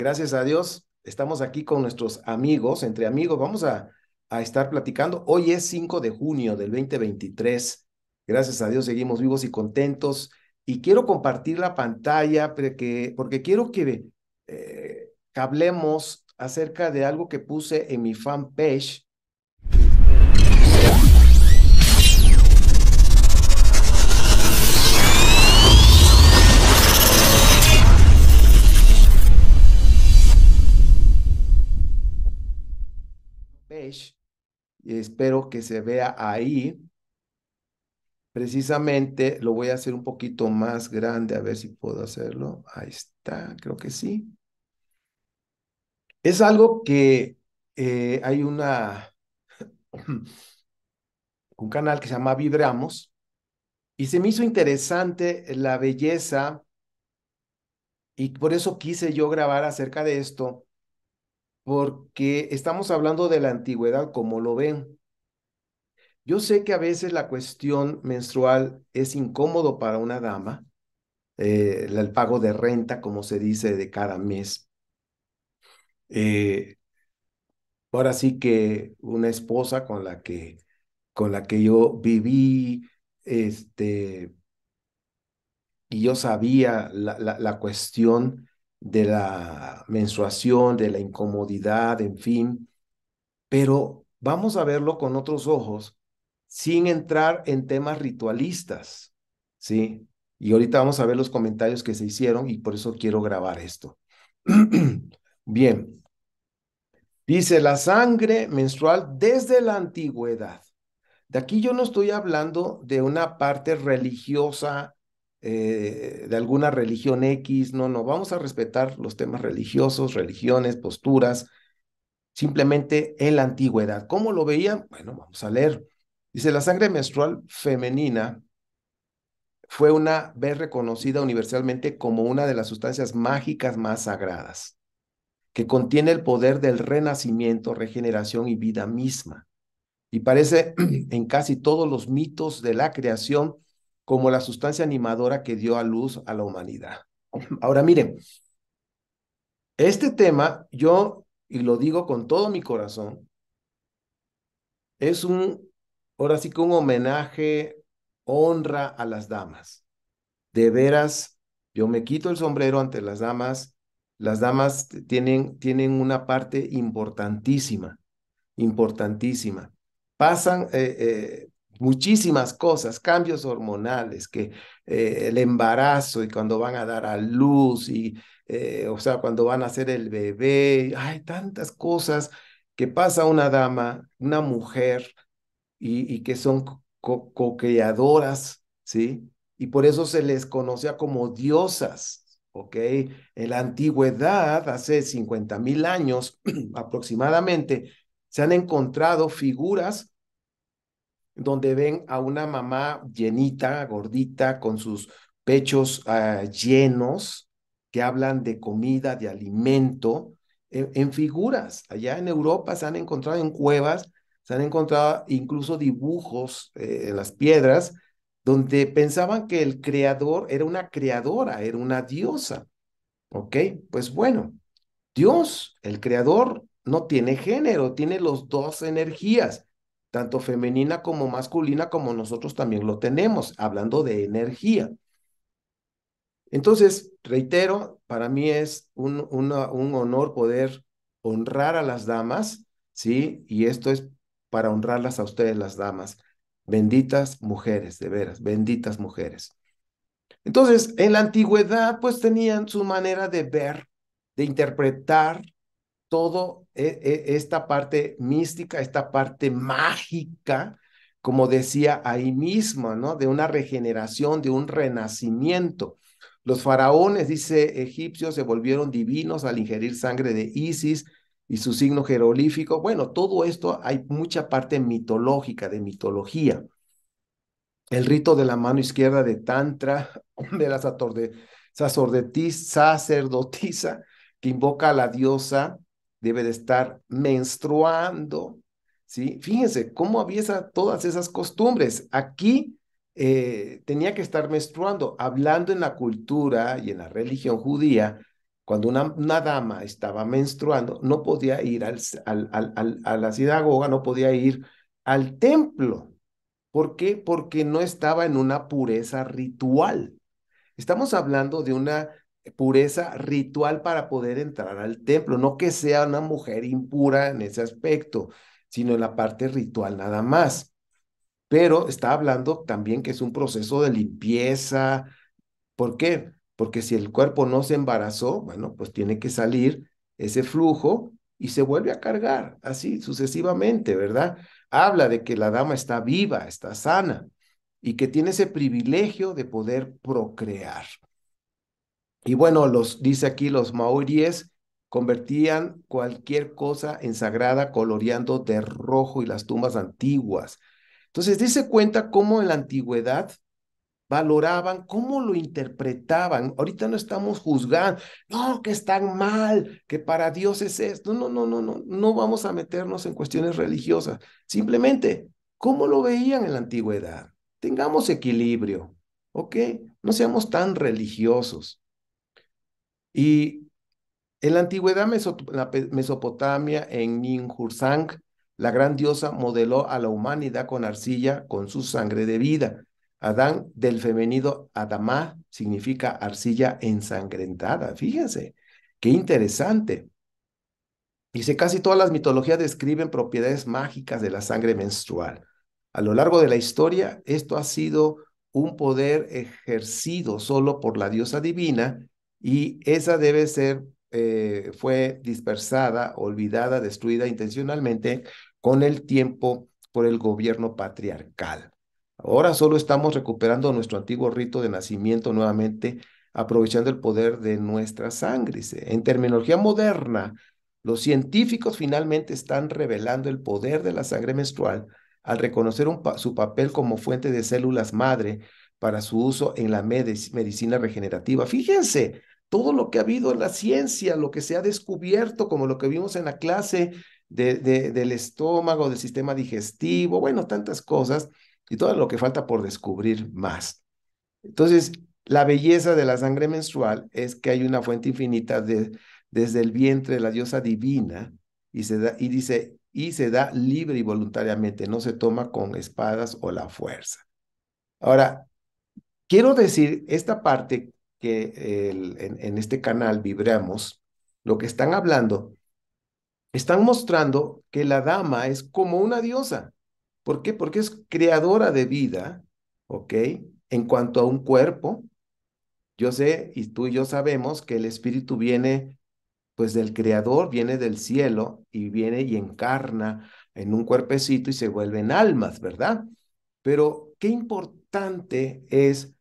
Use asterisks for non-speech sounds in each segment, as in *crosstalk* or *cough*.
Gracias a Dios, estamos aquí con nuestros amigos, entre amigos, vamos a, a estar platicando. Hoy es 5 de junio del 2023. Gracias a Dios seguimos vivos y contentos. Y quiero compartir la pantalla porque, porque quiero eh, que hablemos acerca de algo que puse en mi fanpage espero que se vea ahí. Precisamente lo voy a hacer un poquito más grande, a ver si puedo hacerlo. Ahí está, creo que sí. Es algo que eh, hay una, *clears throat* un canal que se llama Vibramos y se me hizo interesante la belleza y por eso quise yo grabar acerca de esto porque estamos hablando de la antigüedad como lo ven. Yo sé que a veces la cuestión menstrual es incómodo para una dama, eh, el pago de renta, como se dice, de cada mes. Eh, ahora sí que una esposa con la que, con la que yo viví, este, y yo sabía la, la, la cuestión de la menstruación, de la incomodidad, en fin, pero vamos a verlo con otros ojos sin entrar en temas ritualistas, ¿sí? Y ahorita vamos a ver los comentarios que se hicieron y por eso quiero grabar esto. *clears throat* Bien, dice la sangre menstrual desde la antigüedad. De aquí yo no estoy hablando de una parte religiosa eh, de alguna religión X, no, no, vamos a respetar los temas religiosos, religiones, posturas, simplemente en la antigüedad. ¿Cómo lo veían? Bueno, vamos a leer. Dice, la sangre menstrual femenina fue una vez reconocida universalmente como una de las sustancias mágicas más sagradas, que contiene el poder del renacimiento, regeneración y vida misma. Y parece *clears throat* en casi todos los mitos de la creación como la sustancia animadora que dio a luz a la humanidad. Ahora miren, este tema yo, y lo digo con todo mi corazón, es un, ahora sí que un homenaje, honra a las damas. De veras, yo me quito el sombrero ante las damas. Las damas tienen, tienen una parte importantísima, importantísima. Pasan, eh, eh, muchísimas cosas, cambios hormonales, que eh, el embarazo y cuando van a dar a luz y, eh, o sea, cuando van a hacer el bebé, hay tantas cosas que pasa una dama, una mujer, y, que son co-creadoras, co sí Y por eso se les conocía como diosas, ¿ok? En la antigüedad, hace 50 mil años *clears throat* aproximadamente, se han encontrado figuras donde ven a una mamá llenita, gordita, con sus pechos ah, llenos, que hablan de comida, de alimento, e, en, figuras. Allá en Europa se han encontrado en cuevas, se han encontrado incluso dibujos eh, en las piedras, donde pensaban que el creador era una creadora, era una diosa. ¿Ok? Pues bueno, Dios, el creador, no tiene género, tiene los dos energías tanto femenina como masculina, como nosotros también lo tenemos, hablando de energía. Entonces, reitero, para mí es un, un honor poder honrar a las damas, ¿sí? Y esto es para honrarlas a ustedes, las damas. Benditas mujeres, de veras, benditas mujeres. Entonces, en la antigüedad, pues tenían su manera de ver, de interpretar todo e, e, esta parte mística, esta parte mágica, como decía ahí mismo, ¿no? De una regeneración, de un renacimiento. Los faraones, dice egipcios, se volvieron divinos al ingerir sangre de Isis y su signo jerolífico. Bueno, todo esto hay mucha parte mitológica, de mitología. El rito de la mano izquierda de Tantra, *laughs* de la sacerdotisa que invoca a la diosa debe de estar menstruando, ¿sí? Fíjense cómo había todas esas costumbres. Aquí eh, tenía que estar menstruando, hablando en la cultura y en la religión judía, cuando una, dama estaba menstruando, no podía ir a la sinagoga, no podía ir al templo. ¿Por qué? Porque no estaba en una pureza ritual. Estamos hablando de una pureza ritual para poder entrar al templo, no que sea una mujer impura en ese aspecto, sino en la parte ritual nada más. Pero está hablando también que es un proceso de limpieza. ¿Por qué? Porque si el cuerpo no se embarazó, bueno, pues tiene que salir ese flujo y se vuelve a cargar, así sucesivamente, ¿verdad? Habla de que la dama está viva, está sana y que tiene ese privilegio de poder procrear. Y bueno, los dice aquí los maoríes convertían cualquier cosa en sagrada coloreando de rojo y las tumbas antiguas. Entonces, dice cuenta cómo en la antigüedad valoraban, cómo lo interpretaban. Ahorita no estamos juzgando, no, que están mal, que para Dios es esto. No, no, no, no, no vamos a meternos en cuestiones religiosas. Simplemente, ¿cómo lo veían en la antigüedad? Tengamos equilibrio, ¿ok? No seamos tan religiosos. Y en la antigüedad Mesopotamia, en Ninhursang, la gran diosa modeló a la humanidad con arcilla, con su sangre de vida. Adán, del femenino Adamá, significa arcilla ensangrentada. Fíjense, qué interesante. Dice, casi todas las mitologías describen propiedades mágicas de la sangre menstrual. A lo largo de la historia, esto ha sido un poder ejercido solo por la diosa divina y esa debe ser, eh, fue dispersada, olvidada, destruida intencionalmente con el tiempo por el gobierno patriarcal. Ahora solo estamos recuperando nuestro antiguo rito de nacimiento nuevamente, aprovechando el poder de nuestra sangre. En terminología moderna, los científicos finalmente están revelando el poder de la sangre menstrual al reconocer su papel como fuente de células madre para su uso en la medicina regenerativa. Fíjense, todo lo que ha habido en la ciencia, lo que se ha descubierto, como lo que vimos en la clase del estómago, del sistema digestivo, bueno, tantas cosas y todo lo que falta por descubrir más. Entonces, la belleza de la sangre menstrual es que hay una fuente infinita desde el vientre de la diosa divina y, se da, y dice, y se da libre y voluntariamente, no se toma con espadas o la fuerza. Ahora, quiero decir esta parte que en, este canal vibramos, lo que están hablando, están mostrando que la dama es como una diosa. ¿Por qué? Porque es creadora de vida, ¿ok? En cuanto a un cuerpo, yo sé, y tú y yo sabemos que el espíritu viene, pues del creador, viene del cielo y viene y encarna en un cuerpecito y se vuelven almas, ¿verdad? Pero qué importante es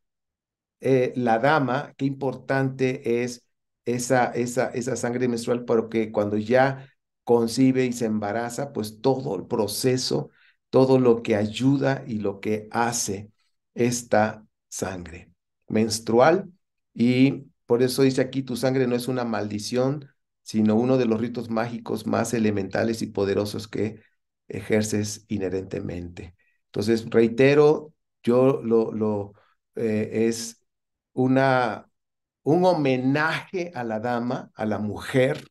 eh, la dama, qué importante es esa, esa, esa sangre menstrual, porque cuando ya concibe y se embaraza, pues todo el proceso, todo lo que ayuda y lo que hace esta sangre menstrual. Y por eso dice aquí, tu sangre no es una maldición, sino uno de los ritos mágicos más elementales y poderosos que ejerces inherentemente. Entonces, reitero, yo lo, lo eh, es una, un homenaje a la dama, a la mujer,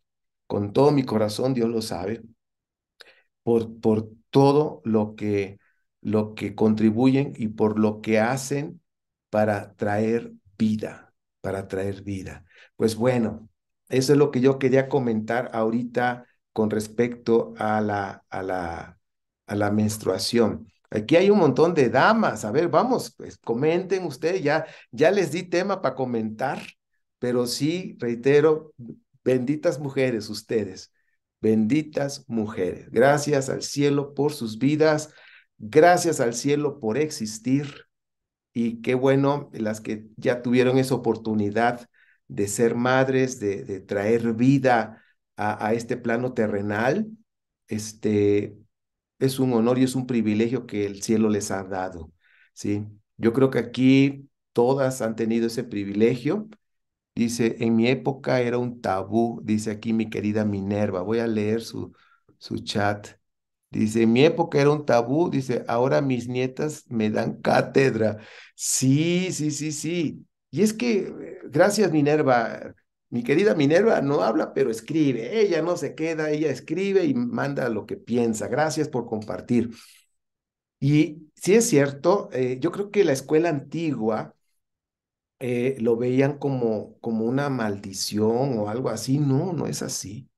con todo mi corazón, Dios lo sabe, por, por todo lo que, lo que contribuyen y por lo que hacen para traer vida, para traer vida. Pues bueno, eso es lo que yo quería comentar ahorita con respecto a la, a a la menstruación. Aquí hay un montón de damas. A ver, vamos, pues, comenten ustedes. Ya, ya les di tema para comentar, pero sí, reitero, benditas mujeres ustedes. Benditas mujeres. Gracias al cielo por sus vidas. Gracias al cielo por existir. Y qué bueno las que ya tuvieron esa oportunidad de ser madres, de, traer vida a, a este plano terrenal. Este, es un honor y es un privilegio que el cielo les ha dado, ¿sí? Yo creo que aquí todas han tenido ese privilegio. Dice, en mi época era un tabú, dice aquí mi querida Minerva, voy a leer su, su chat. Dice, en mi época era un tabú, dice, ahora mis nietas me dan cátedra. Sí, sí, sí, sí. Y es que, eh, gracias Minerva, mi querida Minerva no habla, pero escribe. Ella no se queda, ella escribe y manda lo que piensa. Gracias por compartir. Y sí es cierto, eh, yo creo que la escuela antigua eh, lo veían como, como una maldición o algo así. No, no es así.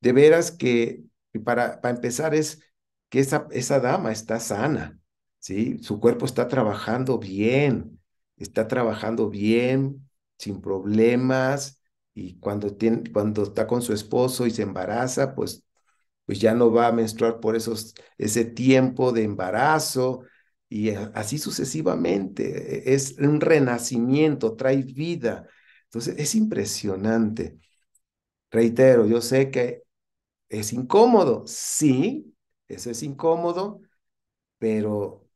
De veras que, para, para empezar, es que esa, esa dama está sana, ¿sí? Su cuerpo está trabajando bien, está trabajando bien, sin problemas, y cuando, tiene, cuando está con su esposo y se embaraza, pues, pues ya no va a menstruar por esos, ese tiempo de embarazo y así sucesivamente. E-, es un renacimiento, trae vida. Entonces, es impresionante. Reitero, yo sé que es incómodo, sí, eso es incómodo, pero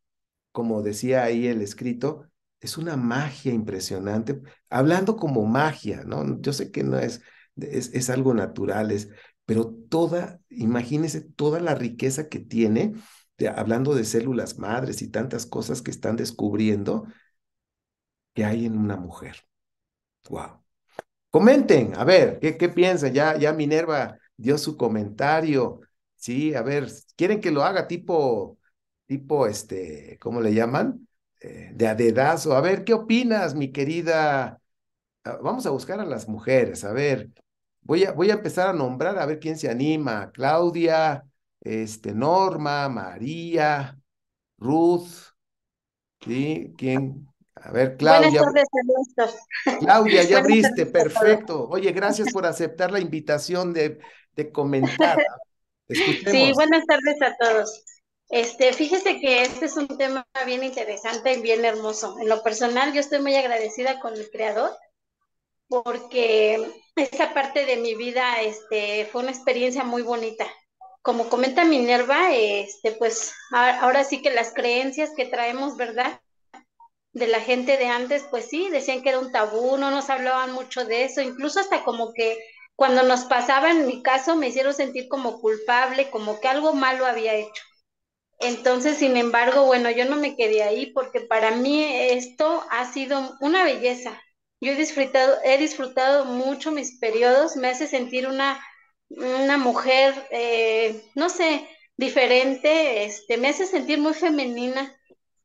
como decía ahí el escrito, es una magia impresionante, hablando como magia, ¿no? Yo sé que no es, es, algo natural, es, pero toda, imagínense toda la riqueza que tiene, hablando de células madres y tantas cosas que están descubriendo que hay en una mujer. ¡Wow! Comenten, a ver, ¿qué, qué piensan? Ya, ya Minerva dio su comentario. Sí, a ver, ¿quieren que lo haga tipo, tipo, este, ¿cómo le llaman? Eh, de adedazo. A ver, ¿qué opinas, mi querida? Ah, vamos a buscar a las mujeres, a ver. Voy a, voy a empezar a nombrar a ver quién se anima. Claudia, este, Norma, María, Ruth, ¿sí? ¿Quién? A ver, Claudia. Claudia, ya abriste, perfecto. Oye, gracias por aceptar la invitación de, comentar. *laughs* Sí, buenas tardes a todos. Este, fíjese que este es un tema bien interesante y bien hermoso. En lo personal, yo estoy muy agradecida con el creador porque esa parte de mi vida este, fue una experiencia muy bonita. Como comenta Minerva, este, pues ahora sí que las creencias que traemos, ¿verdad? De la gente de antes, pues sí, decían que era un tabú, no nos hablaban mucho de eso, incluso hasta como que cuando nos pasaba, en mi caso, me hicieron sentir como culpable, como que algo malo había hecho. Entonces, sin embargo, bueno, yo no me quedé ahí porque para mí esto ha sido una belleza. Yo he disfrutado, he disfrutado mucho mis periodos, me hace sentir una, mujer, eh, no sé, diferente, este, me hace sentir muy femenina.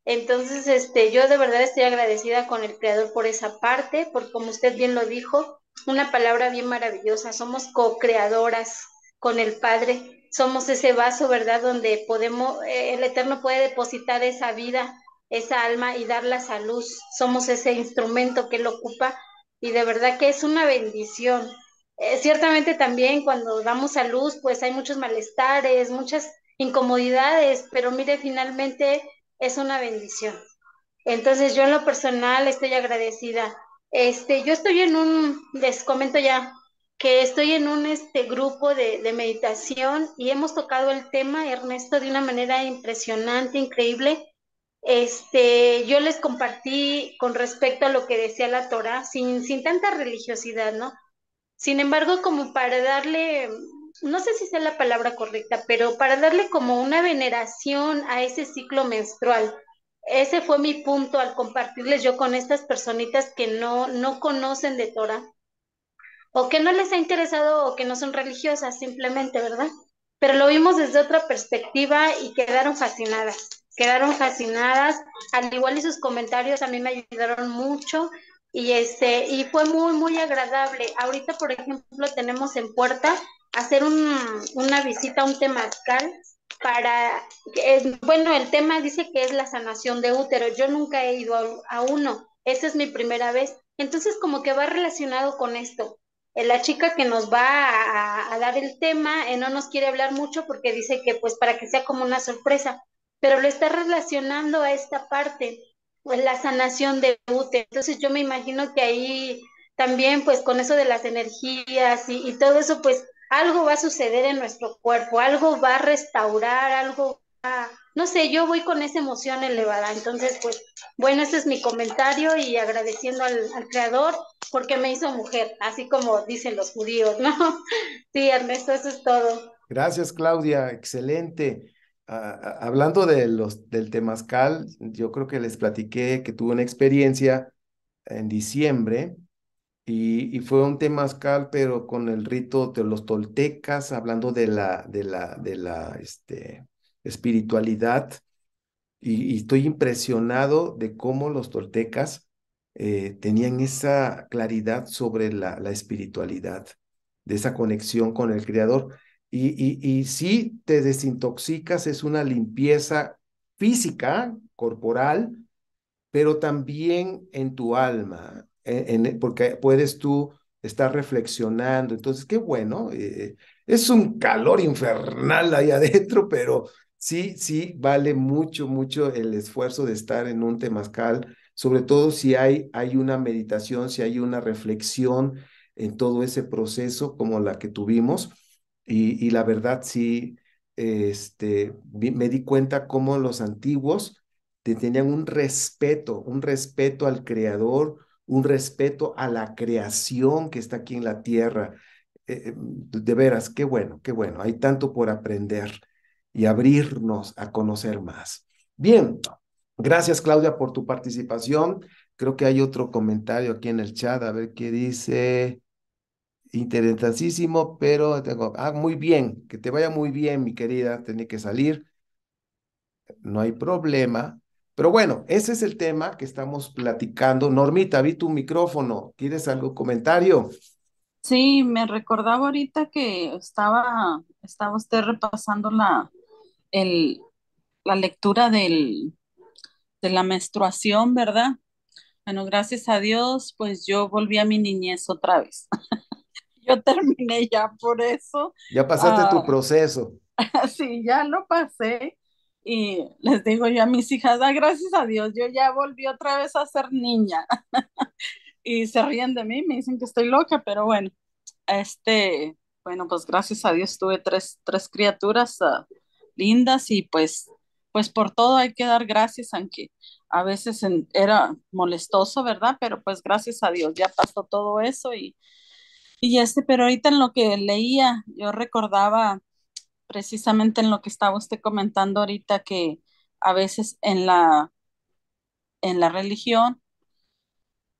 Entonces, este, yo de verdad estoy agradecida con el creador por esa parte, por como usted bien lo dijo, una palabra bien maravillosa, somos co-creadoras con el Padre somos ese vaso, ¿verdad? Donde podemos, eh, el Eterno puede depositar esa vida, esa alma y darla a luz. Somos ese instrumento que Él ocupa y de verdad que es una bendición. Eh, ciertamente también cuando damos a luz, pues hay muchos malestares, muchas incomodidades, pero mire, finalmente es una bendición. Entonces yo en lo personal estoy agradecida. Este, yo estoy en un, les comento ya que estoy en un este, grupo de, meditación y hemos tocado el tema, Ernesto, de una manera impresionante, increíble. Este, yo les compartí con respecto a lo que decía la Torah, sin, sin tanta religiosidad, ¿no? Sin embargo, como para darle, no sé si sea la palabra correcta, pero para darle como una veneración a ese ciclo menstrual. Ese fue mi punto al compartirles yo con estas personitas que no, no conocen de Torah o que no les ha interesado o que no son religiosas simplemente, ¿verdad? Pero lo vimos desde otra perspectiva y quedaron fascinadas, quedaron fascinadas, al igual y sus comentarios a mí me ayudaron mucho y este y fue muy muy agradable. Ahorita, por ejemplo, tenemos en puerta hacer un, una visita a un temazcal para, bueno, el tema dice que es la sanación de útero. Yo nunca he ido a, a uno, esa es mi primera vez. Entonces, como que va relacionado con esto. Eh, la chica que nos va a, dar el tema eh, no nos quiere hablar mucho porque dice que pues para que sea como una sorpresa, pero lo está relacionando a esta parte, pues, la sanación de UTE. Entonces yo me imagino que ahí también pues con eso de las energías y todo eso pues algo va a suceder en nuestro cuerpo, algo va a restaurar, algo no sé, yo voy con esa emoción elevada. Entonces, pues, bueno, ese es mi comentario y agradeciendo al, creador porque me hizo mujer, así como dicen los judíos, ¿no? *laughs* Sí, Ernesto, eso es todo. Gracias, Claudia, excelente. Ah, ah, hablando de los, del temazcal, yo creo que les platiqué que tuve una experiencia en diciembre y, fue un temazcal, pero con el rito de los toltecas, hablando de la, de la, de la, este, espiritualidad y, estoy impresionado de cómo los toltecas eh, tenían esa claridad sobre la, espiritualidad, de esa conexión con el Creador. Y, y, si te desintoxicas, es una limpieza física, corporal, pero también en tu alma, e, porque puedes tú estar reflexionando. Entonces, qué bueno. Eh, es un calor infernal ahí adentro, pero sí, sí, vale mucho, mucho el esfuerzo de estar en un temazcal, sobre todo si hay, hay una meditación, si hay una reflexión en todo ese proceso como la que tuvimos. Y, la verdad, sí, este, me di cuenta cómo los antiguos tenían un respeto, un respeto al creador, un respeto a la creación que está aquí en la tierra. Eh, em, de veras, qué bueno, qué bueno. Hay tanto por aprender y abrirnos a conocer más. Bien, gracias Claudia por tu participación. Creo que hay otro comentario aquí en el chat, a ver qué dice. Interesantísimo, pero tengo. Ah, muy bien, que te vaya muy bien, mi querida. Tenía que salir. No hay problema. Pero bueno, ese es el tema que estamos platicando. Normita, vi tu micrófono. ¿Quieres algún comentario? Sí, me recordaba ahorita que estaba, estaba usted repasando la, el, la lectura del, de la menstruación, ¿verdad? Bueno, gracias a Dios, pues yo volví a mi niñez otra vez. *laughs* yo terminé ya por eso. Ya pasaste tu ah. proceso. *laughs* sí, ya lo pasé. Y les digo yo a mis hijas, ah, gracias a Dios, yo ya volví otra vez a ser niña. *laughs* y se ríen de mí, me dicen que estoy loca, pero bueno, este, bueno, pues gracias a Dios tuve tres, tres criaturas. Ah, lindas y pues, pues por todo hay que dar gracias, aunque a veces era molestoso, ¿verdad? Pero pues gracias a Dios ya pasó todo eso y, y este, pero ahorita en lo que leía, yo recordaba precisamente en lo que estaba usted comentando ahorita que a veces en la, en la religión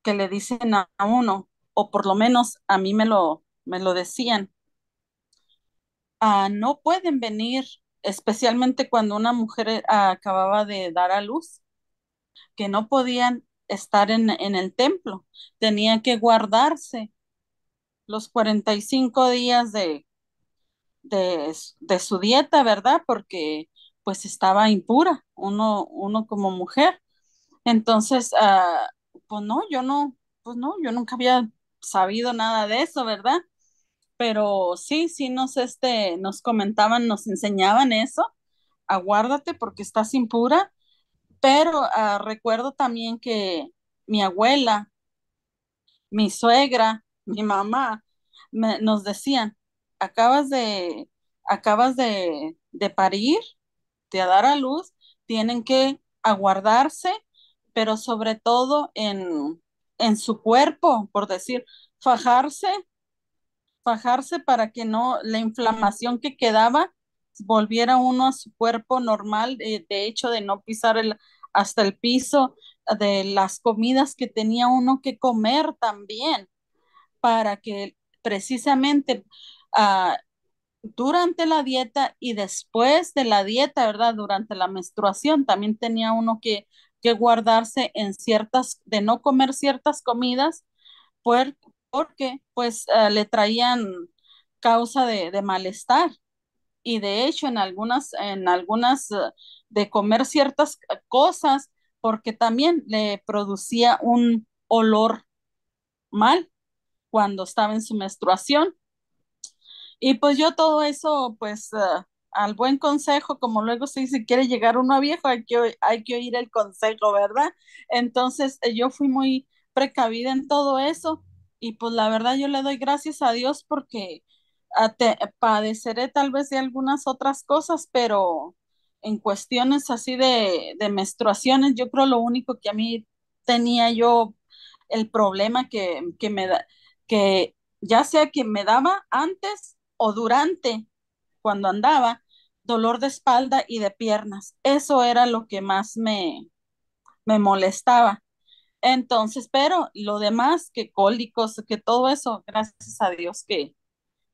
que le dicen a uno, o por lo menos a mí me lo, me lo decían, ah, no pueden venir especialmente cuando una mujer eh, acababa de dar a luz, que no podían estar en, el templo, tenía que guardarse los 45 días de, de, de, su dieta, ¿verdad? Porque pues estaba impura, uno, uno como mujer. Entonces, ah, pues no, yo no, pues no, yo nunca había sabido nada de eso, ¿verdad? pero sí, sí nos, este, nos comentaban, nos enseñaban eso, aguárdate porque estás impura, pero ah, recuerdo también que mi abuela, mi suegra, mi mamá, nos decían, acabas de, acabas de, de parir, de dar a luz, tienen que aguardarse, pero sobre todo en su cuerpo, por decir, fajarse, bajarse para que no la inflamación que quedaba volviera uno a su cuerpo normal, eh, de, hecho de no pisar el, hasta el piso, de las comidas que tenía uno que comer también, para que precisamente ah, durante la dieta y después de la dieta, ¿verdad? Durante la menstruación también tenía uno que, que guardarse en ciertas, de no comer ciertas comidas por, porque pues eh, le traían causa de, malestar. Y de hecho, en algunas, en algunas eh, de comer ciertas eh, cosas, porque también le producía un olor mal cuando estaba en su menstruación. Y pues yo todo eso, pues al buen consejo, como luego se dice, quiere llegar uno viejo, hay que, hay que oír el consejo, ¿verdad? Entonces yo fui muy precavida en todo eso y pues la verdad yo le doy gracias a Dios porque ah, padeceré tal vez de algunas otras cosas, pero en cuestiones así de, de, menstruaciones, yo creo lo único que a mí tenía yo el problema que, que me da, que ya sea que me daba antes o durante cuando andaba, dolor de espalda y de piernas. Eso era lo que más me, me molestaba. Entonces, pero lo demás, que cólicos, que todo eso, gracias a Dios que,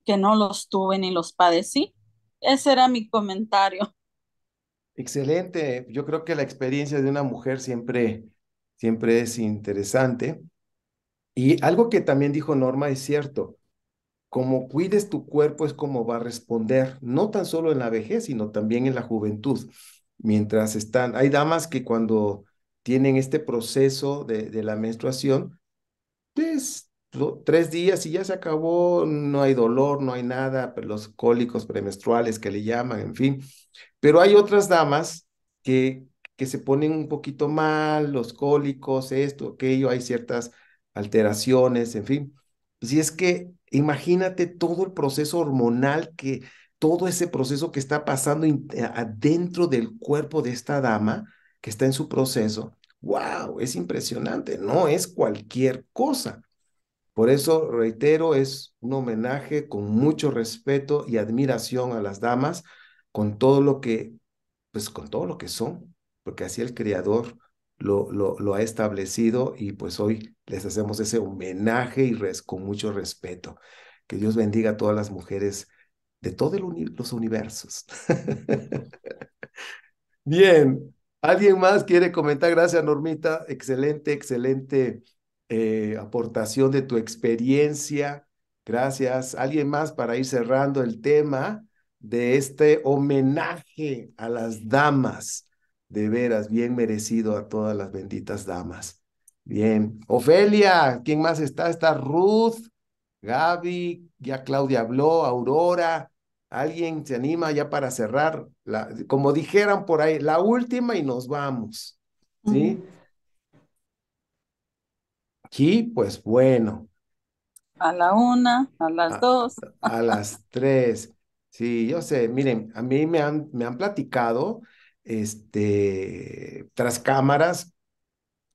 que no los tuve ni los padecí. Ese era mi comentario. Excelente. Yo creo que la experiencia de una mujer siempre, siempre es interesante. Y algo que también dijo Norma es cierto. Como cuides tu cuerpo es como va a responder, no tan solo en la vejez, sino también en la juventud. Mientras están, hay damas que cuando tienen este proceso de, la menstruación, pues, tres días y ya se acabó, no hay dolor, no hay nada, pues, los cólicos premenstruales que le llaman, en fin. Pero hay otras damas que, que se ponen un poquito mal, los cólicos, esto, aquello, hay ciertas alteraciones, en fin. Si pues, es que imagínate todo el proceso hormonal que, todo ese proceso que está pasando eh, adentro del cuerpo de esta dama, que está en su proceso, wow, es impresionante, no es cualquier cosa. Por eso, reitero, es un homenaje con mucho respeto y admiración a las damas, con todo lo que, pues con todo lo que son, porque así el Creador lo, lo, ha establecido y pues hoy les hacemos ese homenaje y con mucho respeto. Que Dios bendiga a todas las mujeres de todos los universos. *laughs* Bien, ¿Alguien más quiere comentar? Gracias, Normita. Excelente, excelente eh, aportación de tu experiencia. Gracias. ¿Alguien más para ir cerrando el tema de este homenaje a las damas? De veras, bien merecido a todas las benditas damas. Bien. Ofelia, ¿quién más está? Está Ruth, Gaby, ya Claudia habló, Aurora. ¿Alguien se anima ya para cerrar? como dijeran por ahí, la última y nos vamos. ¿Sí? Sí, pues bueno. A la una, a las dos. A las *laughs* tres. Sí, yo sé, miren, a mí me han, me han platicado, este, tras cámaras,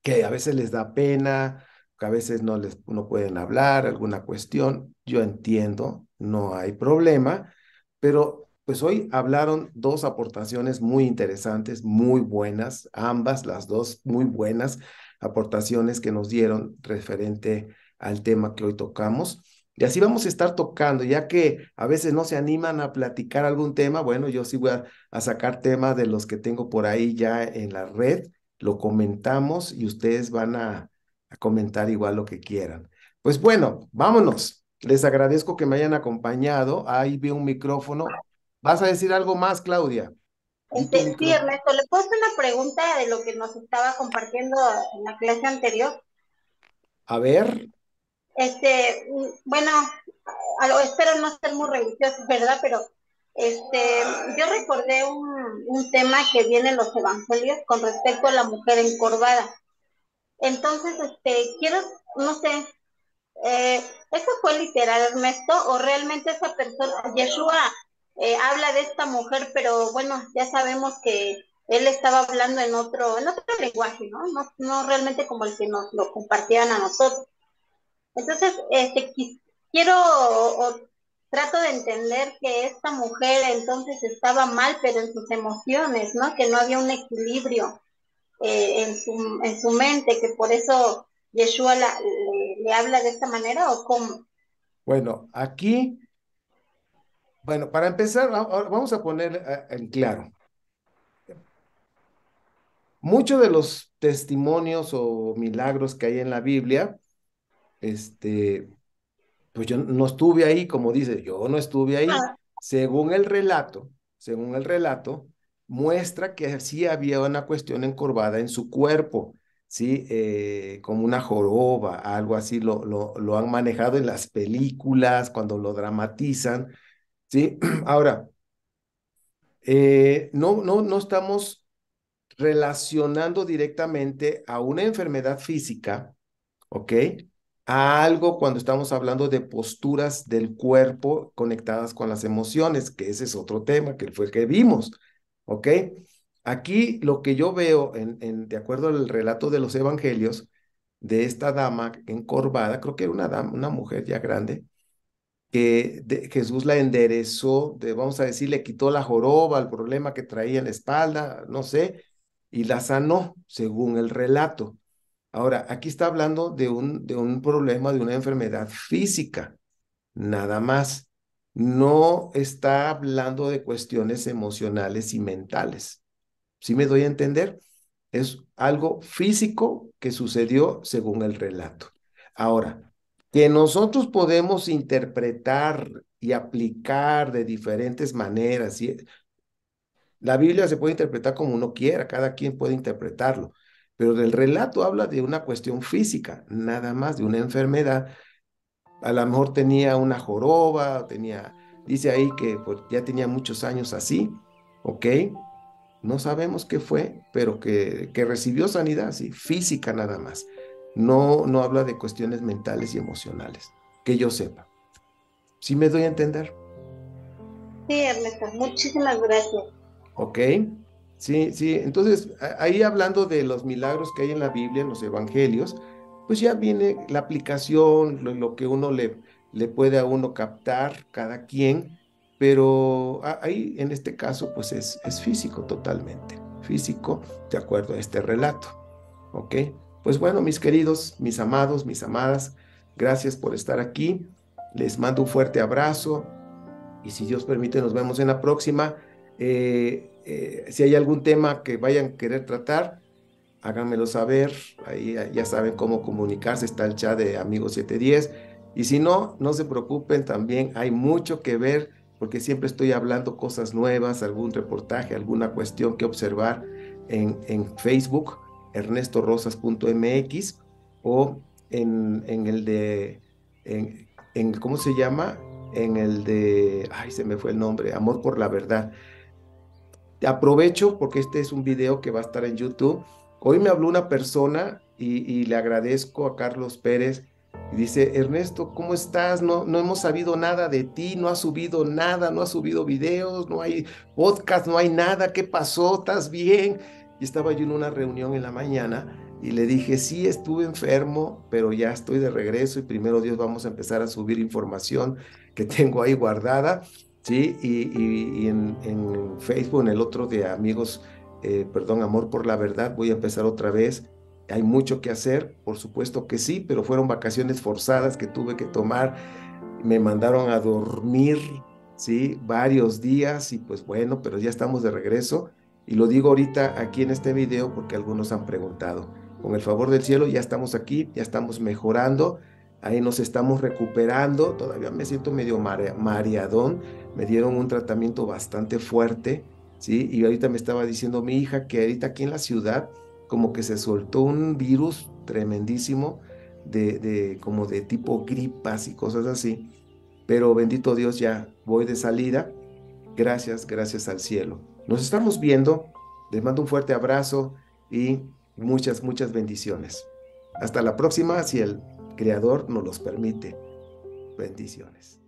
que a veces les da pena, que a veces no les no pueden hablar, alguna cuestión. Yo entiendo, no hay problema, pero pues hoy hablaron dos aportaciones muy interesantes, muy buenas, ambas las dos muy buenas aportaciones que nos dieron referente al tema que hoy tocamos. Y así vamos a estar tocando, ya que a veces no se animan a platicar algún tema. Bueno, yo sí voy a, sacar temas de los que tengo por ahí ya en la red, lo comentamos y ustedes van a comentar igual lo que quieran. Pues bueno, vámonos. Les agradezco que me hayan acompañado. Ahí vi un micrófono. ¿Vas a decir algo más, Claudia? Este, sí, Ernesto, ¿le puedo una pregunta de lo que nos estaba compartiendo en la clase anterior? A ver. Este, bueno, espero no ser muy religioso, ¿verdad? Pero este, yo recordé un, un tema que viene en los evangelios con respecto a la mujer encorvada. Entonces, este, quiero, no sé, eh, ¿eso fue literal, Ernesto? ¿O realmente esa persona, Yeshua, eh, habla de esta mujer, pero bueno, ya sabemos que él estaba hablando en otro, otro lenguaje, ¿no? No, realmente como el que nos lo compartían a nosotros. Entonces, este, quiero o, trato de entender que esta mujer entonces estaba mal, pero en sus emociones, ¿no? Que no había un equilibrio eh, en, su, en su mente, que por eso Yeshua la, le le habla de esta manera o cómo? Bueno, aquí, bueno, para empezar, vamos a poner eh, en claro. Muchos de los testimonios o milagros que hay en la Biblia, este, pues yo no estuve ahí, como dice, yo no estuve ahí. Ah. Según el relato, según el relato, muestra que sí había una cuestión encorvada en su cuerpo. ¿sí? Eh, como una joroba, algo así, lo, lo, lo, han manejado en las películas, cuando lo dramatizan, ¿sí? *clears throat* Ahora, eh, no, no, no estamos relacionando directamente a una enfermedad física, ¿ok? A algo cuando estamos hablando de posturas del cuerpo conectadas con las emociones, que ese es otro tema que fue que vimos, ¿ok? Aquí lo que yo veo, en, de acuerdo al relato de los evangelios, de esta dama encorvada, creo que era una, dama, una mujer ya grande, que Jesús la enderezó, vamos a decir, le quitó la joroba, el problema que traía en la espalda, no sé, y la sanó, según el relato. Ahora, aquí está hablando de un, de un problema, de una enfermedad física, nada más. No está hablando de cuestiones emocionales y mentales si me doy a entender? Es algo físico que sucedió según el relato. Ahora, que nosotros podemos interpretar y aplicar de diferentes maneras. La Biblia se puede interpretar como uno quiera, cada quien puede interpretarlo, pero el relato habla de una cuestión física, nada más, de una enfermedad. A lo mejor tenía una joroba, tenía, dice ahí que pues, ya tenía muchos años así, ¿ok? no sabemos qué fue, pero que, recibió sanidad, sí, física nada más. No, no habla de cuestiones mentales y emocionales, que yo sepa. ¿Sí me doy a entender? Sí, Ernesto, muchísimas gracias. Ok, sí, sí. Entonces, ahí hablando de los milagros que hay en la Biblia, en los evangelios, pues ya viene la aplicación, lo, que uno le, le puede a uno captar, cada quien, pero ahí en este caso pues es, es físico totalmente, físico de acuerdo a este relato, ¿ok? Pues bueno, mis queridos, mis amados, mis amadas, gracias por estar aquí, les mando un fuerte abrazo y si Dios permite nos vemos en la próxima. Eh, eh, si hay algún tema que vayan a querer tratar, háganmelo saber, ahí ya saben cómo comunicarse, está el chat de Amigos 710 y si no, no se preocupen, también hay mucho que ver porque siempre estoy hablando cosas nuevas, algún reportaje, alguna cuestión que observar en, en Facebook, ernestorosas.mx, o en, el de, en, ¿cómo se llama? En el de, ay, se me fue el nombre, Amor por la Verdad. Te aprovecho porque este es un video que va a estar en YouTube. Hoy me habló una persona y, y le agradezco a Carlos Pérez y dice, Ernesto, ¿cómo estás? No, no hemos sabido nada de ti, no has subido nada, no has subido videos, no hay podcast, no hay nada, ¿qué pasó? ¿Estás bien? Y estaba yo en una reunión en la mañana y le dije, sí, estuve enfermo, pero ya estoy de regreso y primero Dios vamos a empezar a subir información que tengo ahí guardada, ¿sí? Y, en, Facebook, en el otro de Amigos, eh, perdón, Amor por la Verdad, voy a empezar otra vez hay mucho que hacer, por supuesto que sí, pero fueron vacaciones forzadas que tuve que tomar. Me mandaron a dormir, ¿sí? Varios días y pues bueno, pero ya estamos de regreso. Y lo digo ahorita aquí en este video porque algunos han preguntado. Con el favor del cielo ya estamos aquí, ya estamos mejorando, ahí nos estamos recuperando. Todavía me siento medio mareadón. Me dieron un tratamiento bastante fuerte, ¿sí? Y ahorita me estaba diciendo mi hija que ahorita aquí en la ciudad como que se soltó un virus tremendísimo de, como de tipo gripas y cosas así. Pero bendito Dios, ya voy de salida. Gracias, gracias al cielo. Nos estamos viendo. Les mando un fuerte abrazo y muchas, muchas bendiciones. Hasta la próxima, si el Creador nos los permite. Bendiciones.